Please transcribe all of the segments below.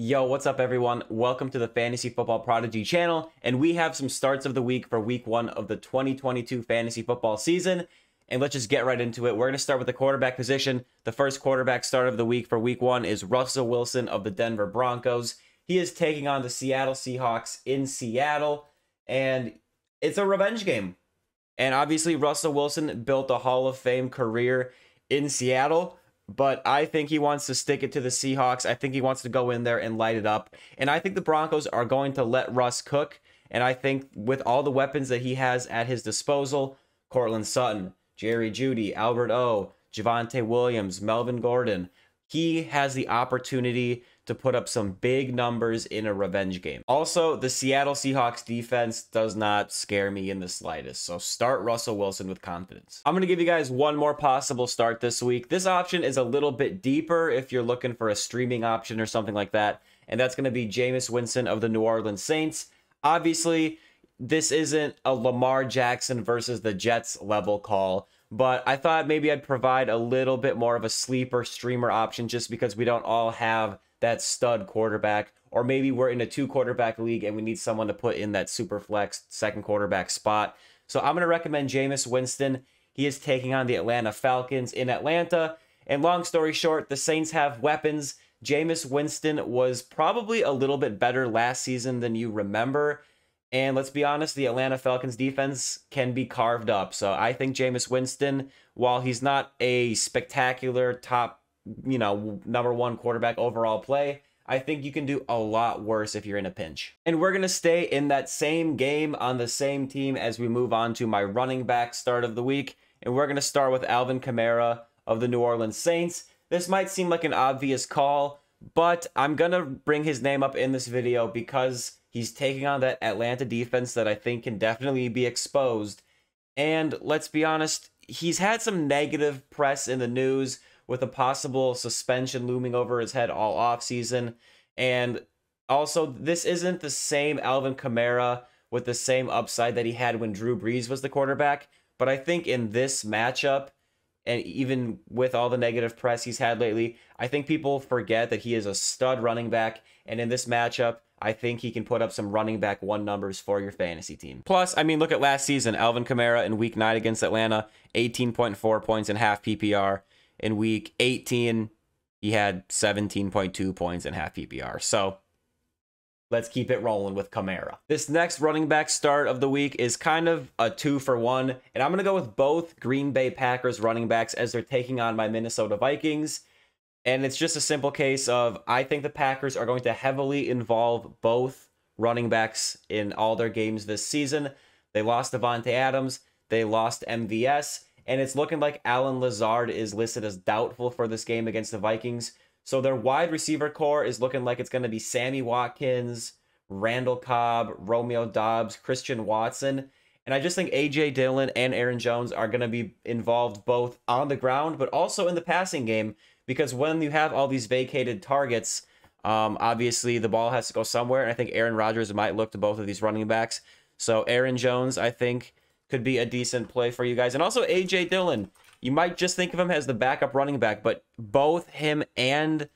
Yo, what's up everyone? Welcome to the Fantasy Football Prodigy channel, and we have some starts of the week for week one of the 2022 fantasy football season. And let's just get right into it. We're going to start with the quarterback position. The first quarterback start of the week for week one is Russell Wilson of the Denver Broncos. He is taking on the Seattle Seahawks in Seattle, and it's a revenge game. And obviously, Russell Wilson built a Hall of Fame career in Seattle but I think he wants to stick it to the Seahawks. I think he wants to go in there and light it up. And I think the Broncos are going to let Russ cook. And I think with all the weapons that he has at his disposal, Cortland Sutton, Jerry Judy, Albert O, Javante Williams, Melvin Gordon, he has the opportunity to put up some big numbers in a revenge game. Also, the Seattle Seahawks defense does not scare me in the slightest, so start Russell Wilson with confidence. I'm going to give you guys one more possible start this week. This option is a little bit deeper if you're looking for a streaming option or something like that, and that's going to be Jameis Winston of the New Orleans Saints. Obviously, this isn't a Lamar Jackson versus the Jets level call, but I thought maybe I'd provide a little bit more of a sleeper streamer option just because we don't all have that stud quarterback. Or maybe we're in a two quarterback league and we need someone to put in that super flex second quarterback spot. So I'm going to recommend Jameis Winston. He is taking on the Atlanta Falcons in Atlanta. And long story short, the Saints have weapons. Jameis Winston was probably a little bit better last season than you remember. And let's be honest, the Atlanta Falcons defense can be carved up. So I think Jameis Winston, while he's not a spectacular top you know, number one quarterback overall play. I think you can do a lot worse if you're in a pinch. And we're going to stay in that same game on the same team as we move on to my running back start of the week. And we're going to start with Alvin Kamara of the New Orleans Saints. This might seem like an obvious call, but I'm going to bring his name up in this video because he's taking on that Atlanta defense that I think can definitely be exposed. And let's be honest, he's had some negative press in the news with a possible suspension looming over his head all offseason. And also, this isn't the same Alvin Kamara with the same upside that he had when Drew Brees was the quarterback. But I think in this matchup, and even with all the negative press he's had lately, I think people forget that he is a stud running back. And in this matchup, I think he can put up some running back one numbers for your fantasy team. Plus, I mean, look at last season, Alvin Kamara in week nine against Atlanta, 18.4 points in half PPR. In week 18, he had 17.2 points in half PPR. So let's keep it rolling with Kamara. This next running back start of the week is kind of a two for one, and I'm going to go with both Green Bay Packers running backs as they're taking on my Minnesota Vikings. And it's just a simple case of I think the Packers are going to heavily involve both running backs in all their games this season. They lost Devontae Adams, they lost MVS and it's looking like Alan Lazard is listed as doubtful for this game against the Vikings. So their wide receiver core is looking like it's going to be Sammy Watkins, Randall Cobb, Romeo Dobbs, Christian Watson. And I just think A.J. Dillon and Aaron Jones are going to be involved both on the ground, but also in the passing game, because when you have all these vacated targets, um, obviously the ball has to go somewhere. And I think Aaron Rodgers might look to both of these running backs. So Aaron Jones, I think, could be a decent play for you guys. And also AJ Dillon. You might just think of him as the backup running back, but both him and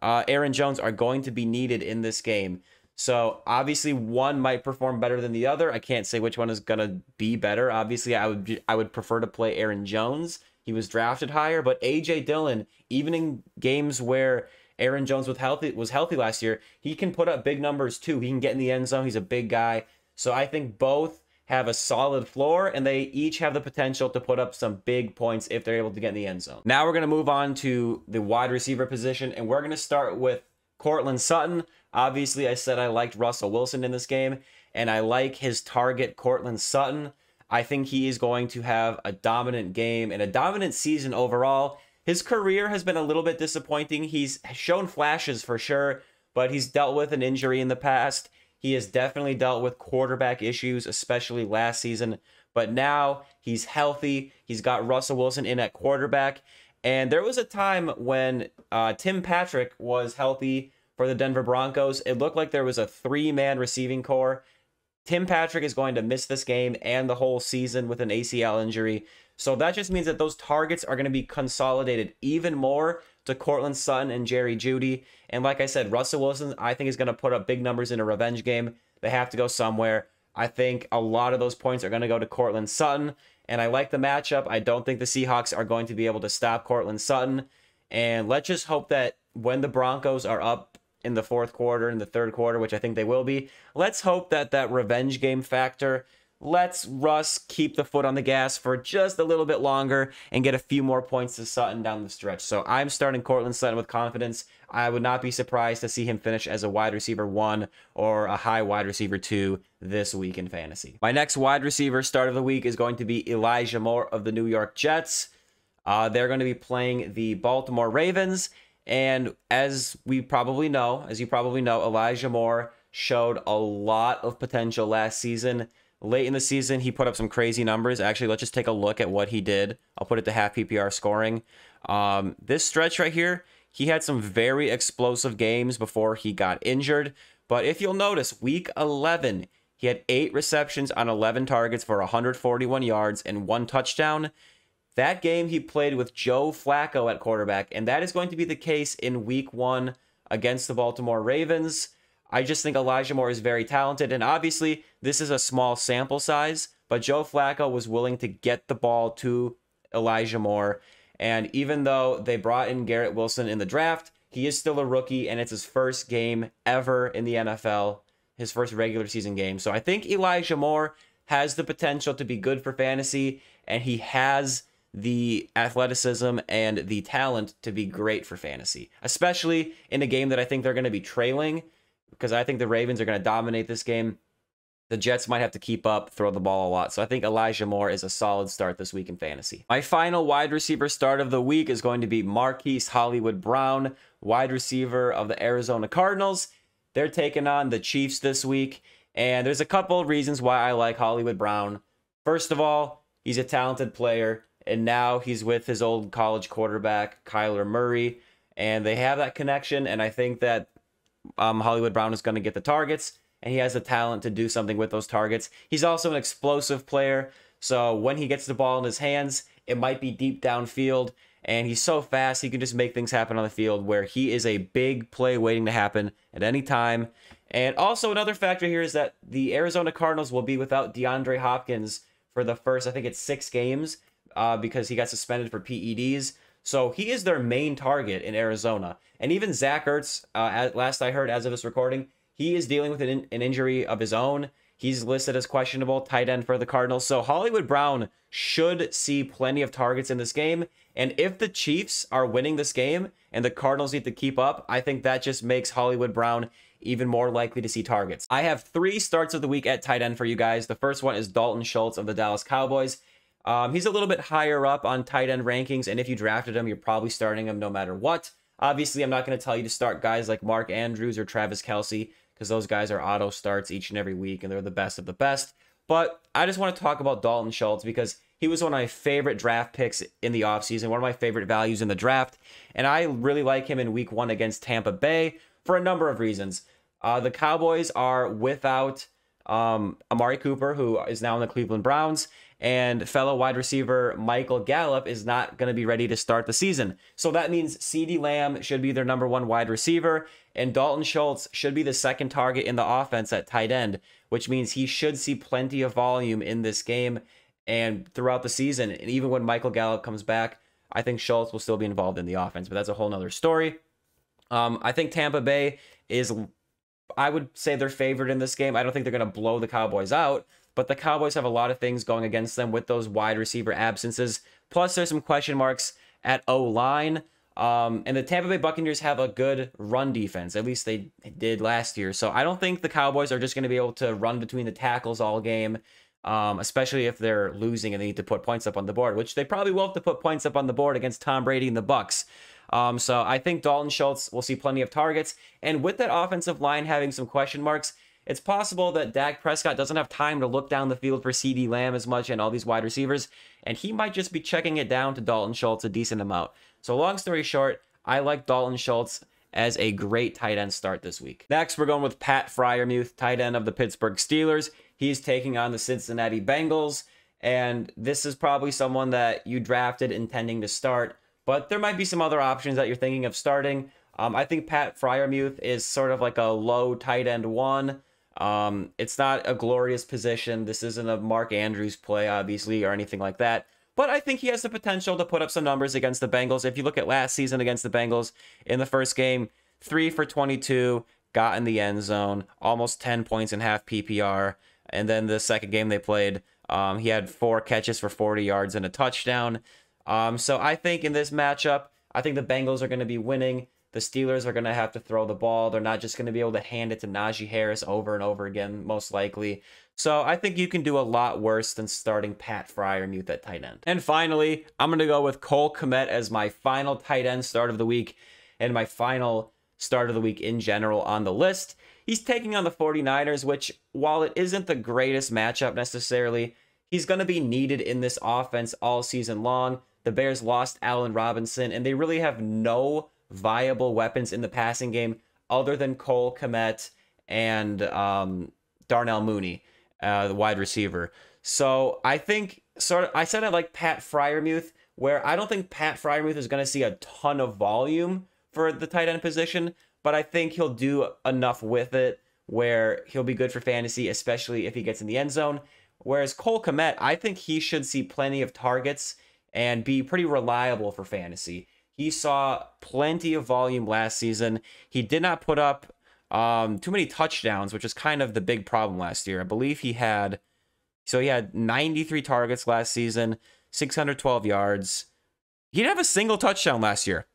uh, Aaron Jones are going to be needed in this game. So obviously, one might perform better than the other. I can't say which one is gonna be better. Obviously, I would I would prefer to play Aaron Jones. He was drafted higher, but AJ Dillon, even in games where Aaron Jones was healthy was healthy last year, he can put up big numbers too. He can get in the end zone. He's a big guy. So I think both have a solid floor and they each have the potential to put up some big points if they're able to get in the end zone. Now we're going to move on to the wide receiver position and we're going to start with Cortland Sutton. Obviously, I said I liked Russell Wilson in this game and I like his target, Cortland Sutton. I think he is going to have a dominant game and a dominant season overall. His career has been a little bit disappointing. He's shown flashes for sure, but he's dealt with an injury in the past he has definitely dealt with quarterback issues, especially last season. But now he's healthy. He's got Russell Wilson in at quarterback. And there was a time when uh, Tim Patrick was healthy for the Denver Broncos. It looked like there was a three man receiving core. Tim Patrick is going to miss this game and the whole season with an ACL injury. So that just means that those targets are going to be consolidated even more to Cortland Sutton and Jerry Judy. And like I said, Russell Wilson, I think, is going to put up big numbers in a revenge game. They have to go somewhere. I think a lot of those points are going to go to Cortland Sutton. And I like the matchup. I don't think the Seahawks are going to be able to stop Cortland Sutton. And let's just hope that when the Broncos are up in the fourth quarter, in the third quarter, which I think they will be, let's hope that that revenge game factor Let's Russ keep the foot on the gas for just a little bit longer and get a few more points to Sutton down the stretch. So I'm starting Cortland Sutton with confidence. I would not be surprised to see him finish as a wide receiver one or a high wide receiver two this week in fantasy. My next wide receiver start of the week is going to be Elijah Moore of the New York Jets. Uh, they're going to be playing the Baltimore Ravens. And as we probably know, as you probably know, Elijah Moore showed a lot of potential last season. Late in the season, he put up some crazy numbers. Actually, let's just take a look at what he did. I'll put it to half PPR scoring. Um, this stretch right here, he had some very explosive games before he got injured. But if you'll notice, week 11, he had eight receptions on 11 targets for 141 yards and one touchdown. That game he played with Joe Flacco at quarterback, and that is going to be the case in week one against the Baltimore Ravens. I just think Elijah Moore is very talented. And obviously, this is a small sample size, but Joe Flacco was willing to get the ball to Elijah Moore. And even though they brought in Garrett Wilson in the draft, he is still a rookie, and it's his first game ever in the NFL, his first regular season game. So I think Elijah Moore has the potential to be good for fantasy, and he has the athleticism and the talent to be great for fantasy, especially in a game that I think they're going to be trailing because I think the Ravens are going to dominate this game. The Jets might have to keep up, throw the ball a lot. So I think Elijah Moore is a solid start this week in fantasy. My final wide receiver start of the week is going to be Marquise Hollywood Brown, wide receiver of the Arizona Cardinals. They're taking on the Chiefs this week. And there's a couple reasons why I like Hollywood Brown. First of all, he's a talented player. And now he's with his old college quarterback, Kyler Murray. And they have that connection. And I think that um, Hollywood Brown is going to get the targets, and he has the talent to do something with those targets. He's also an explosive player, so when he gets the ball in his hands, it might be deep downfield, and he's so fast, he can just make things happen on the field where he is a big play waiting to happen at any time. And also, another factor here is that the Arizona Cardinals will be without DeAndre Hopkins for the first, I think it's six games, uh, because he got suspended for PEDs. So he is their main target in Arizona. And even Zach Ertz, uh, last I heard, as of this recording, he is dealing with an, in- an injury of his own. He's listed as questionable tight end for the Cardinals. So Hollywood Brown should see plenty of targets in this game. And if the Chiefs are winning this game and the Cardinals need to keep up, I think that just makes Hollywood Brown even more likely to see targets. I have three starts of the week at tight end for you guys. The first one is Dalton Schultz of the Dallas Cowboys. Um, he's a little bit higher up on tight end rankings, and if you drafted him, you're probably starting him no matter what. Obviously, I'm not going to tell you to start guys like Mark Andrews or Travis Kelsey because those guys are auto starts each and every week, and they're the best of the best. But I just want to talk about Dalton Schultz because he was one of my favorite draft picks in the offseason, one of my favorite values in the draft. And I really like him in week one against Tampa Bay for a number of reasons. Uh, the Cowboys are without um, Amari Cooper, who is now in the Cleveland Browns, and fellow wide receiver Michael Gallup is not going to be ready to start the season. So that means CeeDee Lamb should be their number one wide receiver, and Dalton Schultz should be the second target in the offense at tight end, which means he should see plenty of volume in this game and throughout the season. And even when Michael Gallup comes back, I think Schultz will still be involved in the offense, but that's a whole nother story. Um, I think Tampa Bay is I would say they're favored in this game. I don't think they're going to blow the Cowboys out, but the Cowboys have a lot of things going against them with those wide receiver absences. Plus, there's some question marks at O line. Um, and the Tampa Bay Buccaneers have a good run defense. At least they did last year. So I don't think the Cowboys are just going to be able to run between the tackles all game, um, especially if they're losing and they need to put points up on the board, which they probably will have to put points up on the board against Tom Brady and the Bucks. Um, so I think Dalton Schultz will see plenty of targets. And with that offensive line having some question marks, it's possible that Dak Prescott doesn't have time to look down the field for CD Lamb as much and all these wide receivers, and he might just be checking it down to Dalton Schultz a decent amount. So, long story short, I like Dalton Schultz as a great tight end start this week. Next, we're going with Pat Fryermuth, tight end of the Pittsburgh Steelers. He's taking on the Cincinnati Bengals, and this is probably someone that you drafted intending to start. But there might be some other options that you're thinking of starting. Um, I think Pat Fryermuth is sort of like a low tight end one. Um, it's not a glorious position. This isn't a Mark Andrews play, obviously, or anything like that. But I think he has the potential to put up some numbers against the Bengals. If you look at last season against the Bengals in the first game, three for 22, got in the end zone, almost 10 points in half PPR. And then the second game they played, um, he had four catches for 40 yards and a touchdown. Um, so I think in this matchup, I think the Bengals are going to be winning. The Steelers are going to have to throw the ball. They're not just going to be able to hand it to Najee Harris over and over again, most likely. So I think you can do a lot worse than starting Pat Fryer mute at tight end. And finally, I'm going to go with Cole Komet as my final tight end start of the week and my final start of the week in general on the list. He's taking on the 49ers, which, while it isn't the greatest matchup necessarily, he's going to be needed in this offense all season long. The Bears lost Allen Robinson, and they really have no viable weapons in the passing game other than Cole Komet and um, Darnell Mooney, uh, the wide receiver. So I think sort of I said I like Pat Fryermuth, where I don't think Pat Fryermuth is going to see a ton of volume for the tight end position, but I think he'll do enough with it where he'll be good for fantasy, especially if he gets in the end zone. Whereas Cole Komet, I think he should see plenty of targets and be pretty reliable for fantasy. He saw plenty of volume last season. He did not put up um, too many touchdowns, which is kind of the big problem last year. I believe he had so he had 93 targets last season, 612 yards. He didn't have a single touchdown last year.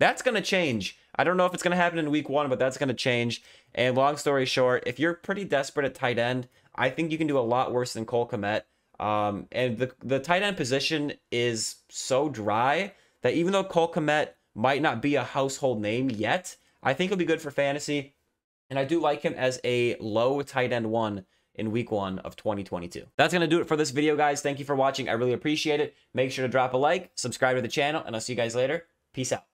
That's going to change. I don't know if it's going to happen in week one, but that's going to change. And long story short, if you're pretty desperate at tight end, I think you can do a lot worse than Cole Komet. Um, and the, the tight end position is so dry that even though Cole Komet might not be a household name yet, I think he'll be good for fantasy. And I do like him as a low tight end one in week one of 2022. That's going to do it for this video, guys. Thank you for watching. I really appreciate it. Make sure to drop a like, subscribe to the channel, and I'll see you guys later. Peace out.